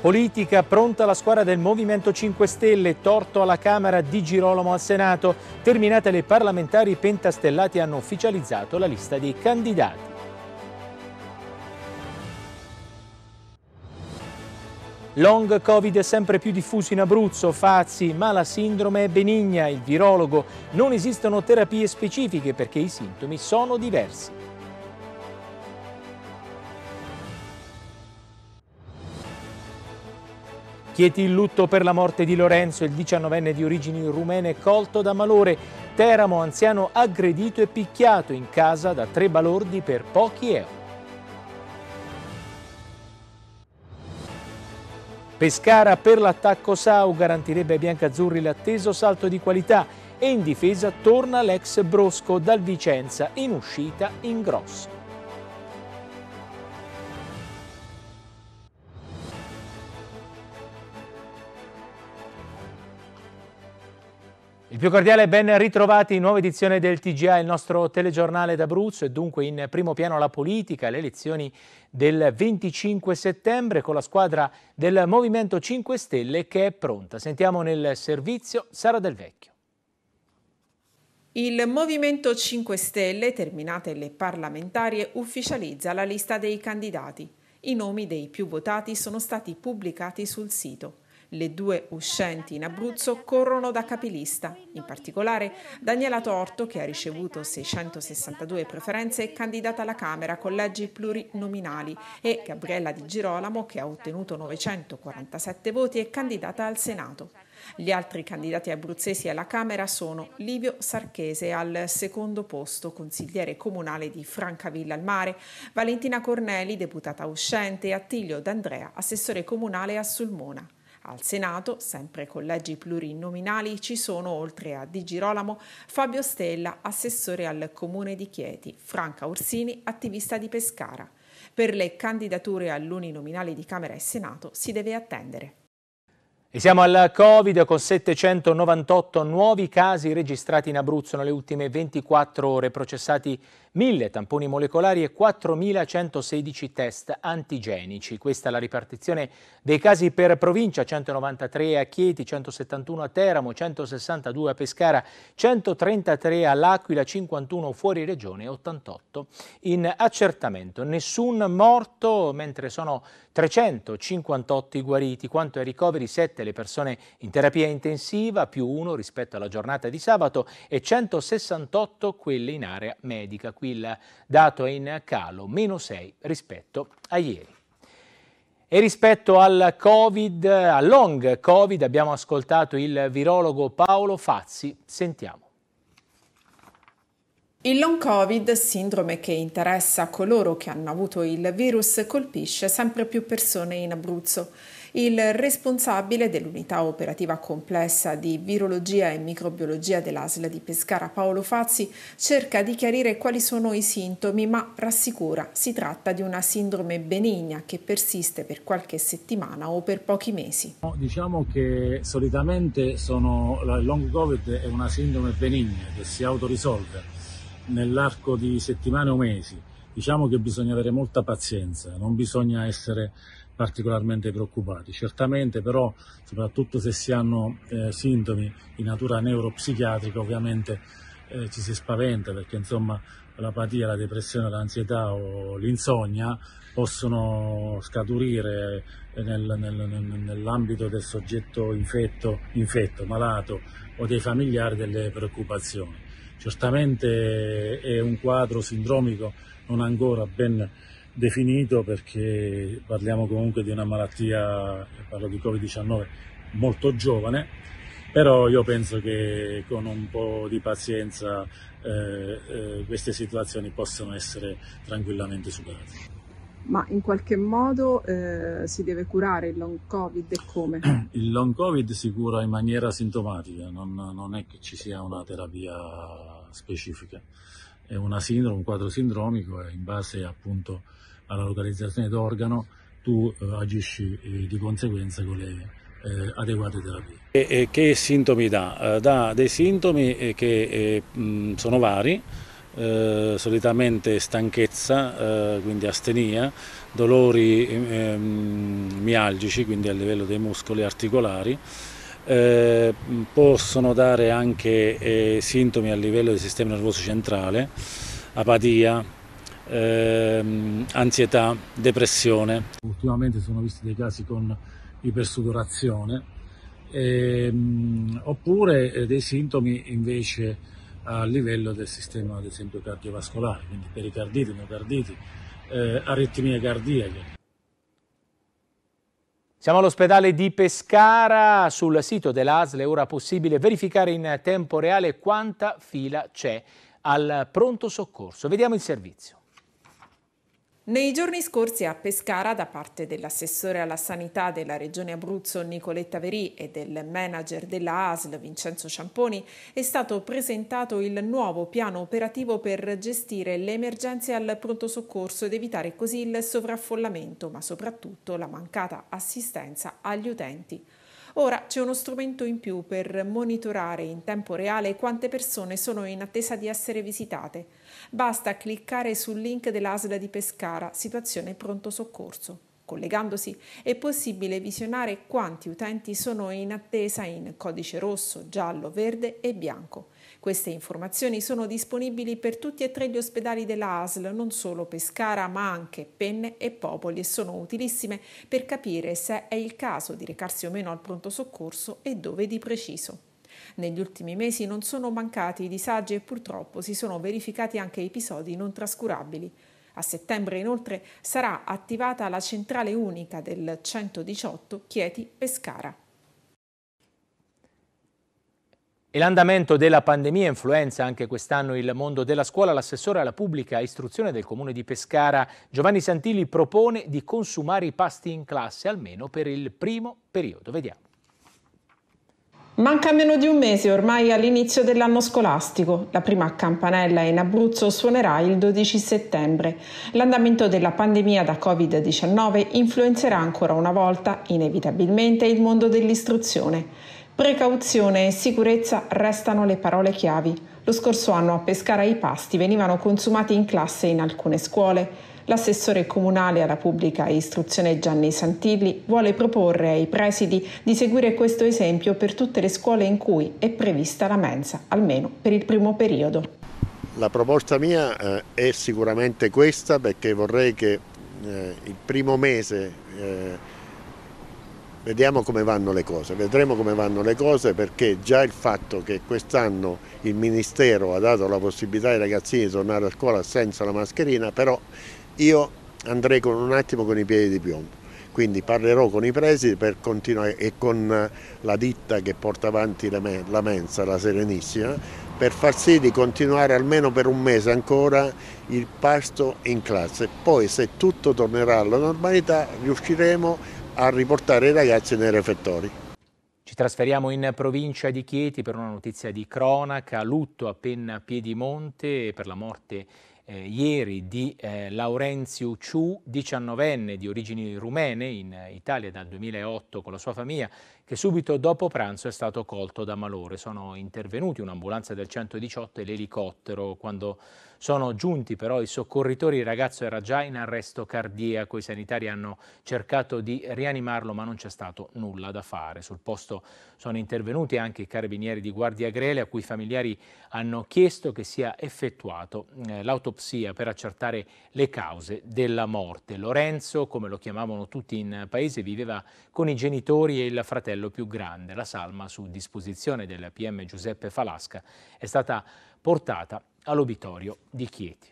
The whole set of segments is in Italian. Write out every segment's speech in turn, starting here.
Politica, pronta la squadra del Movimento 5 Stelle, torto alla Camera di Girolamo al Senato. Terminate le parlamentari, i pentastellati hanno ufficializzato la lista dei candidati. Long Covid è sempre più diffuso in Abruzzo, Fazzi, ma la sindrome è benigna, il virologo. Non esistono terapie specifiche perché i sintomi sono diversi. Chieti il lutto per la morte di Lorenzo, il 19enne di origini rumene colto da malore. Teramo, anziano aggredito e picchiato in casa da tre balordi per pochi euro. Pescara per l'attacco Sau garantirebbe ai biancazzurri l'atteso salto di qualità e in difesa torna l'ex Brosco dal Vicenza in uscita in grosso. Il più cordiale ben ritrovati in nuova edizione del TGA, il nostro telegiornale d'Abruzzo e dunque in primo piano la politica, le elezioni del 25 settembre con la squadra del Movimento 5 Stelle che è pronta. Sentiamo nel servizio Sara Del Vecchio. Il Movimento 5 Stelle, terminate le parlamentarie, ufficializza la lista dei candidati. I nomi dei più votati sono stati pubblicati sul sito. Le due uscenti in Abruzzo corrono da capilista. In particolare Daniela Torto, che ha ricevuto 662 preferenze, è candidata alla Camera con leggi plurinominali e Gabriella Di Girolamo, che ha ottenuto 947 voti, è candidata al Senato. Gli altri candidati abruzzesi alla Camera sono Livio Sarchese al secondo posto, consigliere comunale di Francavilla al Mare, Valentina Corneli, deputata uscente, e Attilio D'Andrea, assessore comunale a Sulmona. Al Senato, sempre con leggi plurinominali, ci sono oltre a Di Girolamo, Fabio Stella, assessore al comune di Chieti, Franca Orsini, attivista di Pescara. Per le candidature all'uninominale di Camera e Senato si deve attendere. E siamo al Covid con 798 nuovi casi registrati in Abruzzo nelle ultime 24 ore, processati 1000 tamponi molecolari e 4116 test antigenici. Questa è la ripartizione dei casi per provincia, 193 a Chieti, 171 a Teramo, 162 a Pescara, 133 all'Aquila, 51 fuori regione e 88 in accertamento. Nessun morto, mentre sono 358 i guariti. Quanto ai ricoveri, 7 37 le persone in terapia intensiva, più uno rispetto alla giornata di sabato e 168 quelle in area medica. Qui il dato è in calo, meno 6 rispetto a ieri. E rispetto al Covid, al long Covid, abbiamo ascoltato il virologo Paolo Fazzi. Sentiamo. Il long covid, sindrome che interessa coloro che hanno avuto il virus, colpisce sempre più persone in Abruzzo il responsabile dell'unità operativa complessa di virologia e microbiologia dell'ASL di Pescara Paolo Fazzi cerca di chiarire quali sono i sintomi ma rassicura si tratta di una sindrome benigna che persiste per qualche settimana o per pochi mesi. Diciamo che solitamente sono, la long covid è una sindrome benigna che si autorisolve nell'arco di settimane o mesi. Diciamo che bisogna avere molta pazienza, non bisogna essere particolarmente preoccupati. Certamente però, soprattutto se si hanno eh, sintomi di natura neuropsichiatrica, ovviamente eh, ci si spaventa perché insomma l'apatia, la depressione, l'ansietà o l'insonnia possono scaturire nel, nel, nell'ambito del soggetto infetto, infetto, malato o dei familiari delle preoccupazioni. Certamente è un quadro sindromico non ancora ben definito perché parliamo comunque di una malattia, parlo di Covid-19, molto giovane, però io penso che con un po' di pazienza eh, eh, queste situazioni possano essere tranquillamente superate. Ma in qualche modo eh, si deve curare il long covid e come? Il long covid si cura in maniera sintomatica, non, non è che ci sia una terapia specifica. È una sindrome, un quadro sindromico e in base appunto alla localizzazione d'organo, tu eh, agisci eh, di conseguenza con le eh, adeguate terapie. E, e che sintomi dà? Eh, dà dei sintomi eh, che mh, sono vari, eh, solitamente stanchezza, eh, quindi astenia, dolori eh, mialgici, quindi a livello dei muscoli articolari. possono dare anche sintomi a livello del sistema nervoso centrale, apatia, ehm, ansietà, depressione. Ultimamente sono visti dei casi con ipersudorazione ehm, oppure eh, dei sintomi invece a livello del sistema ad esempio cardiovascolare, quindi pericarditi, miocarditi, eh, aritmie cardiache. Siamo all'ospedale di Pescara, sul sito dell'ASL è ora possibile verificare in tempo reale quanta fila c'è al pronto soccorso. Vediamo il servizio. Nei giorni scorsi a Pescara, da parte dell'assessore alla sanità della Regione Abruzzo Nicoletta Verì e del manager della ASL Vincenzo Ciamponi, è stato presentato il nuovo piano operativo per gestire le emergenze al pronto soccorso ed evitare così il sovraffollamento, ma soprattutto la mancata assistenza agli utenti. Ora c'è uno strumento in più per monitorare in tempo reale quante persone sono in attesa di essere visitate. Basta cliccare sul link dell'ASL di Pescara, situazione pronto soccorso. Collegandosi è possibile visionare quanti utenti sono in attesa in codice rosso, giallo, verde e bianco. Queste informazioni sono disponibili per tutti e tre gli ospedali della ASL, non solo Pescara, ma anche Penne e Popoli e sono utilissime per capire se è il caso di recarsi o meno al pronto soccorso e dove di preciso. Negli ultimi mesi non sono mancati i disagi e purtroppo si sono verificati anche episodi non trascurabili. A settembre inoltre sarà attivata la centrale unica del 118 Chieti Pescara. E l'andamento della pandemia influenza anche quest'anno il mondo della scuola. L'assessore alla pubblica istruzione del comune di Pescara, Giovanni Santilli, propone di consumare i pasti in classe almeno per il primo periodo. Vediamo. Manca meno di un mese ormai all'inizio dell'anno scolastico. La prima campanella in Abruzzo suonerà il 12 settembre. L'andamento della pandemia da Covid-19 influenzerà ancora una volta, inevitabilmente, il mondo dell'istruzione. Precauzione e sicurezza restano le parole chiavi. Lo scorso anno a Pescara i pasti venivano consumati in classe in alcune scuole l'assessore comunale alla pubblica istruzione Gianni Santilli vuole proporre ai presidi di seguire questo esempio per tutte le scuole in cui è prevista la mensa, almeno per il primo periodo. La proposta mia eh, è sicuramente questa perché vorrei che eh, il primo mese eh, vediamo come vanno le cose, vedremo come vanno le cose perché già il fatto che quest'anno il Ministero ha dato la possibilità ai ragazzini di tornare a scuola senza la mascherina, però io andrei con un attimo con i piedi di piombo. Quindi parlerò con i presidi e con eh, la ditta che porta avanti la, me la mensa, la Serenissima, per far sì di continuare almeno per un mese ancora il pasto in classe. Poi se tutto tornerà alla normalità riusciremo a riportare i ragazzi nei refettori. Ci trasferiamo in provincia di Chieti per una notizia di cronaca, lutto appena a Piedimonte per la morte di eh, ieri di eh, Laurenziu Ciu, 19enne di origini rumene in Italia dal 2008 con la sua famiglia, che subito dopo pranzo è stato colto da malore. Sono intervenuti un'ambulanza del 118 e l'elicottero quando sono giunti però i soccorritori, il ragazzo era già in arresto cardiaco, i sanitari hanno cercato di rianimarlo ma non c'è stato nulla da fare. Sul posto sono intervenuti anche i carabinieri di Guardia Grele a cui i familiari hanno chiesto che sia effettuato eh, l'autopsia per accertare le cause della morte. Lorenzo, come lo chiamavano tutti in paese, viveva con i genitori e il fratello più grande. La salma, su disposizione del PM Giuseppe Falasca, è stata portata all'obitorio di Chieti.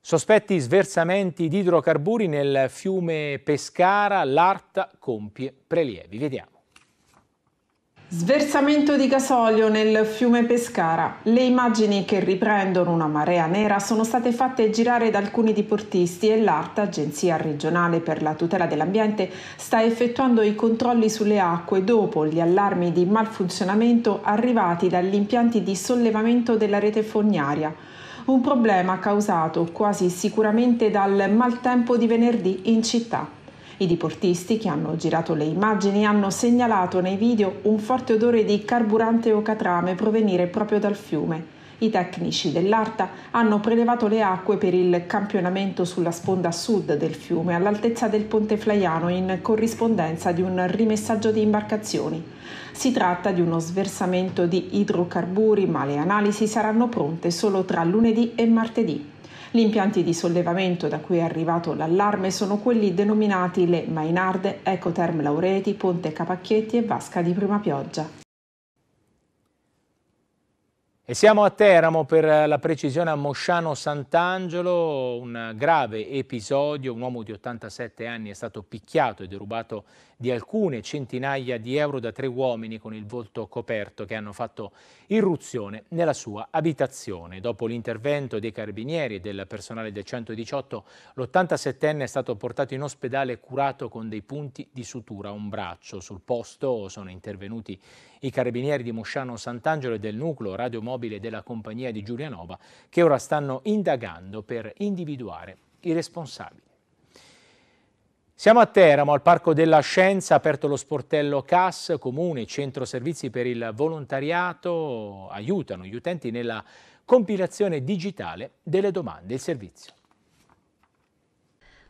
Sospetti sversamenti di idrocarburi nel fiume Pescara, l'Arta compie prelievi. Vediamo. Sversamento di gasolio nel fiume Pescara. Le immagini che riprendono una marea nera sono state fatte girare da alcuni diportisti e l'ARTA, Agenzia regionale per la tutela dell'ambiente, sta effettuando i controlli sulle acque dopo gli allarmi di malfunzionamento arrivati dagli impianti di sollevamento della rete fognaria. Un problema causato quasi sicuramente dal maltempo di venerdì in città. I diportisti che hanno girato le immagini hanno segnalato nei video un forte odore di carburante o catrame provenire proprio dal fiume. I tecnici dell'Arta hanno prelevato le acque per il campionamento sulla sponda sud del fiume, all'altezza del ponte Flaiano, in corrispondenza di un rimessaggio di imbarcazioni. Si tratta di uno sversamento di idrocarburi, ma le analisi saranno pronte solo tra lunedì e martedì. Gli impianti di sollevamento da cui è arrivato l'allarme sono quelli denominati le Mainarde, Ecotherm Laureti, Ponte Capacchietti e Vasca di Prima Pioggia. E siamo a Teramo per la precisione a Mosciano Sant'Angelo, un grave episodio, un uomo di 87 anni è stato picchiato e derubato di alcune centinaia di euro da tre uomini con il volto coperto che hanno fatto irruzione nella sua abitazione. Dopo l'intervento dei carabinieri e del personale del 118, l'87enne è stato portato in ospedale e curato con dei punti di sutura a un braccio. Sul posto sono intervenuti i carabinieri di Mosciano Sant'Angelo e del nucleo Radio mobile della compagnia di Giulianova, che ora stanno indagando per individuare i responsabili. Siamo a Teramo, al Parco della Scienza, aperto lo sportello CAS, Comune, Centro Servizi per il Volontariato, aiutano gli utenti nella compilazione digitale delle domande e servizio.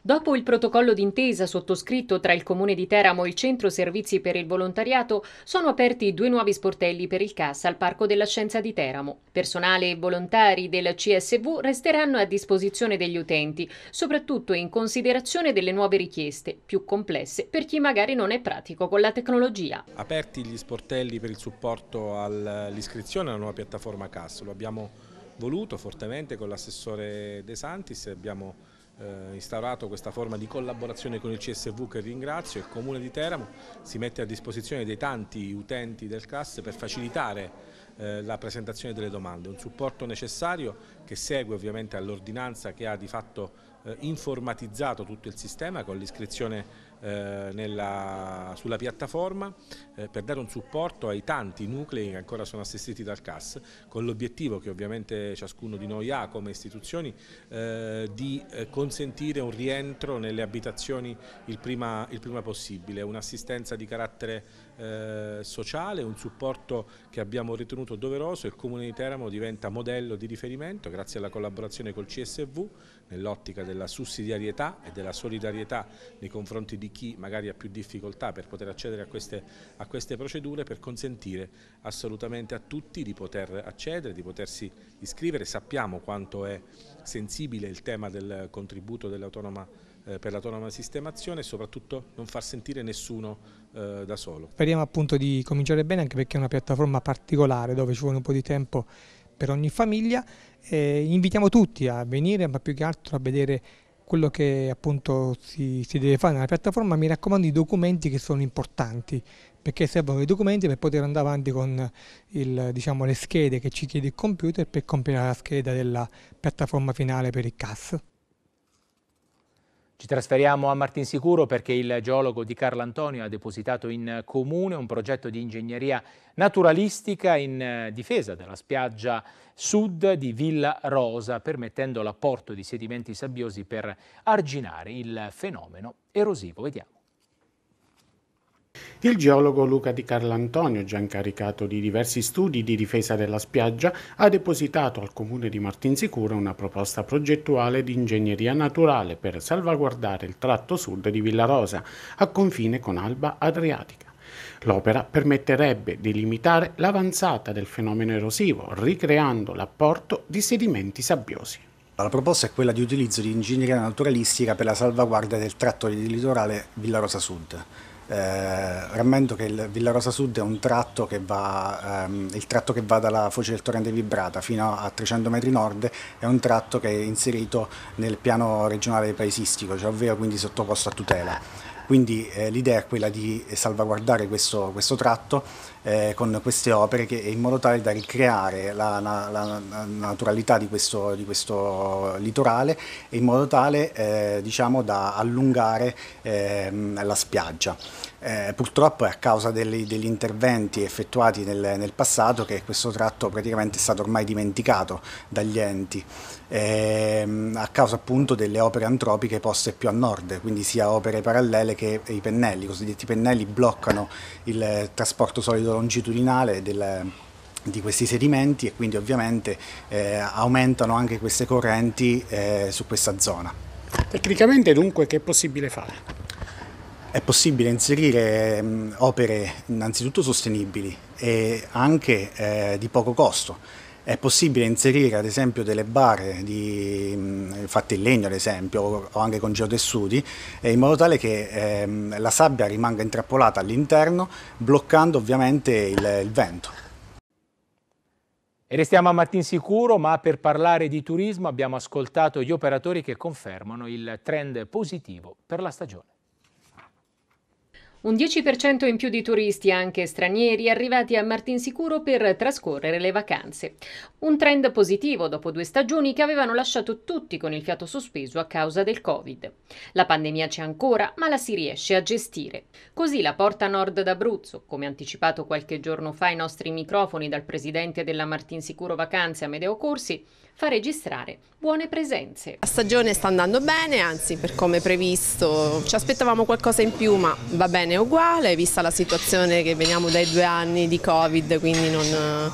Dopo il protocollo d'intesa sottoscritto tra il Comune di Teramo e il Centro Servizi per il Volontariato, sono aperti due nuovi sportelli per il CAS al Parco della Scienza di Teramo. Personale e volontari del CSV resteranno a disposizione degli utenti, soprattutto in considerazione delle nuove richieste, più complesse per chi magari non è pratico con la tecnologia. Aperti gli sportelli per il supporto all'iscrizione alla nuova piattaforma CAS, lo abbiamo voluto fortemente con l'assessore De Santis, abbiamo eh, instaurato questa forma di collaborazione con il CSV che ringrazio, il Comune di Teramo si mette a disposizione dei tanti utenti del CAS per facilitare eh, la presentazione delle domande, un supporto necessario che segue ovviamente all'ordinanza che ha di fatto eh, informatizzato tutto il sistema con l'iscrizione eh, nella, sulla piattaforma eh, per dare un supporto ai tanti nuclei che ancora sono assistiti dal CAS con l'obiettivo che ovviamente ciascuno di noi ha come istituzioni eh, di consentire un rientro nelle abitazioni il prima, il prima possibile, un'assistenza di carattere eh, sociale, un supporto che abbiamo ritenuto doveroso e il Comune di Teramo diventa modello di riferimento grazie alla collaborazione col CSV nell'ottica della sussidiarietà e della solidarietà nei confronti di chi magari ha più difficoltà per poter accedere a queste, a queste procedure per consentire assolutamente a tutti di poter accedere, di potersi iscrivere. Sappiamo quanto è sensibile il tema del contributo dell'autonoma eh, per l'autonoma sistemazione e soprattutto non far sentire nessuno eh, da solo. Speriamo appunto di cominciare bene anche perché è una piattaforma particolare dove ci vuole un po' di tempo per ogni famiglia. Eh, invitiamo tutti a venire ma più che altro a vedere quello che appunto si, si, deve fare nella piattaforma, mi raccomando i documenti che sono importanti, perché servono i documenti per poter andare avanti con il, diciamo, le schede che ci chiede il computer per compilare la scheda della piattaforma finale per il CAS. Ci trasferiamo a Martinsicuro perché il geologo di Carlo Antonio ha depositato in comune un progetto di ingegneria naturalistica in eh, difesa della spiaggia sud di Villa Rosa, permettendo l'apporto di sedimenti sabbiosi per arginare il fenomeno erosivo. Vediamo. Il geologo Luca Di Carlantonio, già incaricato di diversi studi di difesa della spiaggia, ha depositato al comune di Martinsicura una proposta progettuale di ingegneria naturale per salvaguardare il tratto sud di Villarosa, a confine con Alba Adriatica. L'opera permetterebbe di limitare l'avanzata del fenomeno erosivo, ricreando l'apporto di sedimenti sabbiosi. La proposta è quella di utilizzo di ingegneria naturalistica per la salvaguardia del tratto di litorale Villarosa Sud. Eh, rammento che il Villa Rosa Sud è un tratto che va, ehm, il tratto che va dalla foce del torrente Vibrata fino a 300 metri nord è un tratto che è inserito nel piano regionale paesistico, cioè ovvero quindi sottoposto a tutela. Quindi eh, l'idea è quella di salvaguardare questo, questo tratto eh, con queste opere che, in modo tale da ricreare la, la, la naturalità di questo, di questo, litorale e in modo tale eh, diciamo, da allungare ehm, la spiaggia. Eh, purtroppo è a causa degli, degli interventi effettuati nel, nel, passato che questo tratto praticamente è stato ormai dimenticato dagli enti ehm, a causa appunto delle opere antropiche poste più a nord, quindi sia opere parallele che i pennelli, i cosiddetti pennelli bloccano il trasporto solido longitudinale del, di questi sedimenti e quindi ovviamente eh, aumentano anche queste correnti eh, su questa zona. Tecnicamente dunque che è possibile fare? È possibile inserire mh, ehm, opere innanzitutto sostenibili e anche eh, di poco costo è possibile inserire ad esempio delle barre di, mm, fatte in legno ad esempio o anche con geotessuti eh, in modo tale che ehm, la sabbia rimanga intrappolata all'interno bloccando ovviamente il, il vento. E restiamo a Martinsicuro, ma per parlare di turismo abbiamo ascoltato gli operatori che confermano il trend positivo per la stagione. Un 10% in più di turisti, anche stranieri, arrivati a Martinsicuro per trascorrere le vacanze. Un trend positivo dopo due stagioni che avevano lasciato tutti con il fiato sospeso a causa del Covid. La pandemia c'è ancora, ma la si riesce a gestire. Così la porta nord d'Abruzzo, come anticipato qualche giorno fa ai nostri microfoni dal presidente della Martinsicuro Vacanze Amedeo Corsi, fa registrare buone presenze. La stagione sta andando bene, anzi per come previsto ci aspettavamo qualcosa in più ma va bene uguale, vista la situazione che veniamo dai due anni di Covid, quindi non eh,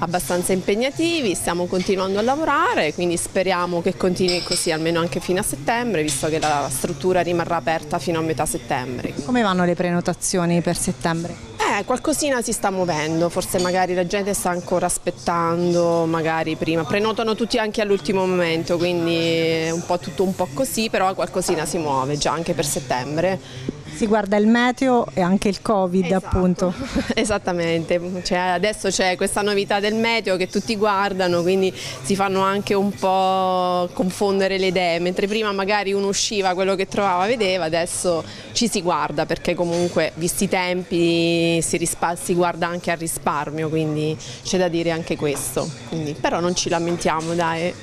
abbastanza impegnativi, stiamo continuando a lavorare, quindi speriamo che continui così almeno anche fino a settembre, visto che la struttura rimarrà aperta fino a metà settembre. Come vanno le prenotazioni per settembre? Eh, qualcosina si sta muovendo, forse magari la gente sta ancora aspettando, magari prima, prenotano tutti anche all'ultimo momento, quindi è un po' tutto un po' così, però qualcosina si muove già anche per settembre. Si guarda il meteo e anche il covid esatto. appunto. Esattamente, cioè, adesso c'è questa novità del meteo che tutti guardano quindi si fanno anche un po' confondere le idee, mentre prima magari uno usciva, quello che trovava vedeva, adesso ci si guarda perché comunque visti i tempi si, si guarda anche al risparmio quindi c'è da dire anche questo, quindi, però non ci lamentiamo dai.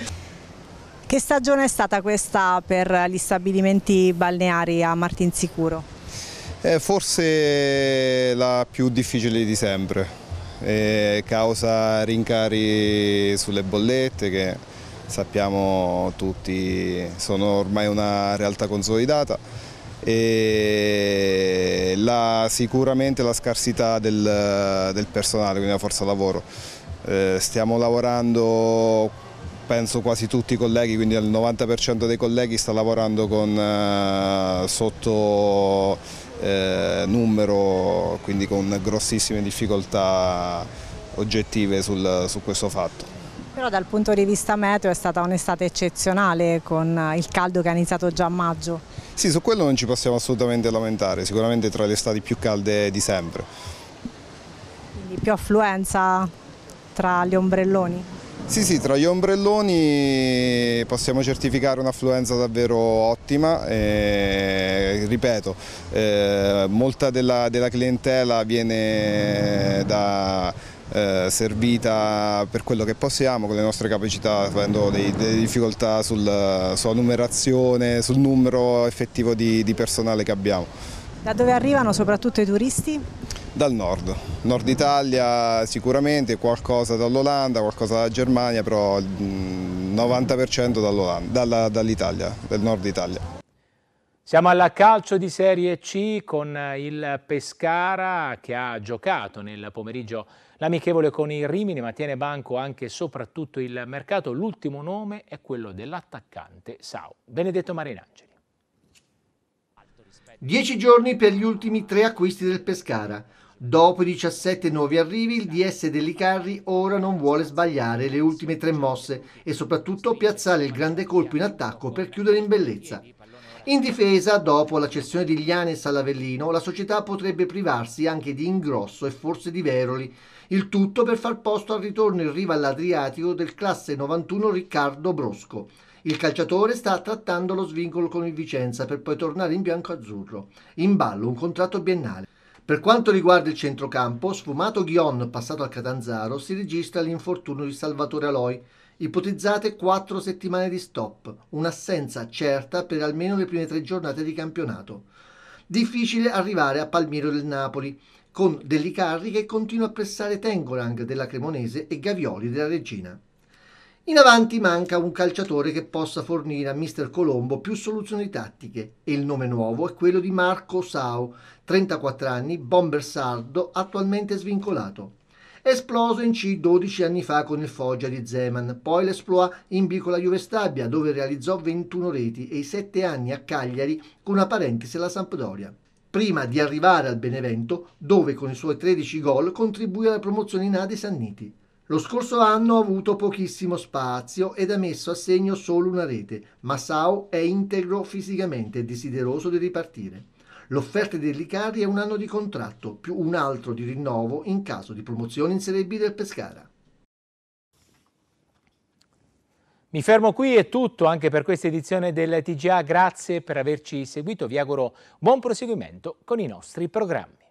Che stagione è stata questa per gli stabilimenti balneari a Martinsicuro? È forse la più difficile di sempre, e causa rincari sulle bollette che sappiamo tutti sono ormai una realtà consolidata e la, sicuramente la scarsità del, del, personale, quindi la forza lavoro. Eh, stiamo lavorando, penso quasi tutti i colleghi, quindi il 90% dei colleghi sta lavorando con, eh, sotto eh, numero, quindi con grossissime difficoltà oggettive sul, su questo fatto. Però dal punto di vista meteo è stata un'estate eccezionale con il caldo che ha iniziato già a maggio. Sì, su quello non ci possiamo assolutamente lamentare, sicuramente tra le estati più calde di sempre. Quindi più affluenza tra gli ombrelloni? Sì, sì, tra gli ombrelloni possiamo certificare un'affluenza davvero ottima, e, ripeto, eh, molta della, della clientela viene eh, da, eh, servita per quello che possiamo con le nostre capacità avendo delle difficoltà sul, sulla numerazione, sul numero effettivo di, di personale che abbiamo. Da dove arrivano soprattutto i turisti? dal nord, nord Italia sicuramente, qualcosa dall'Olanda, qualcosa dalla Germania, però il 90% dall'Italia, dall del nord Italia. Siamo alla calcio di Serie C con il Pescara che ha giocato nel pomeriggio l'amichevole con il Rimini ma tiene banco anche e soprattutto il mercato. L'ultimo nome è quello dell'attaccante Sau, Benedetto Marinangeli. Dieci giorni per gli ultimi tre acquisti del Pescara. Dopo i 17 nuovi arrivi, il DS Dellicarri ora non vuole sbagliare le ultime tre mosse e soprattutto piazzare il grande colpo in attacco per chiudere in bellezza. In difesa, dopo la cessione di Glianes all'Avellino, la società potrebbe privarsi anche di Ingrosso e forse di Veroli, il tutto per far posto al ritorno in riva all'Adriatico del classe 91 Riccardo Brosco. Il calciatore sta trattando lo svincolo con il Vicenza per poi tornare in bianco-azzurro. In ballo un contratto biennale. Per quanto riguarda il centrocampo, sfumato Ghion passato al Catanzaro, si registra l'infortunio di Salvatore Aloi, ipotizzate 4 settimane di stop, un'assenza certa per almeno le prime tre giornate di campionato. Difficile arrivare a Palmiro del Napoli, con Dellicarri che continua a pressare Tengorang della Cremonese e Gavioli della Regina. In avanti manca un calciatore che possa fornire a Mr. Colombo più soluzioni tattiche e il nome nuovo è quello di Marco Sau, 34 anni, bomber sardo, attualmente svincolato. Esploso in C 12 anni fa con il Foggia di Zeman, poi l'esploa in B con la Juve Stabia dove realizzò 21 reti e i 7 anni a Cagliari con una parentesi alla Sampdoria prima di arrivare al Benevento, dove con i suoi 13 gol contribuì alla promozione in A dei Sanniti. Lo scorso anno ha avuto pochissimo spazio ed ha messo a segno solo una rete. Masao è integro fisicamente e desideroso di ripartire. L'offerta di dell'Icari è un anno di contratto, più un altro di rinnovo in caso di promozione in Serie B del Pescara. Mi fermo qui, è tutto anche per questa edizione del TGA. Grazie per averci seguito. Vi auguro buon proseguimento con i nostri programmi.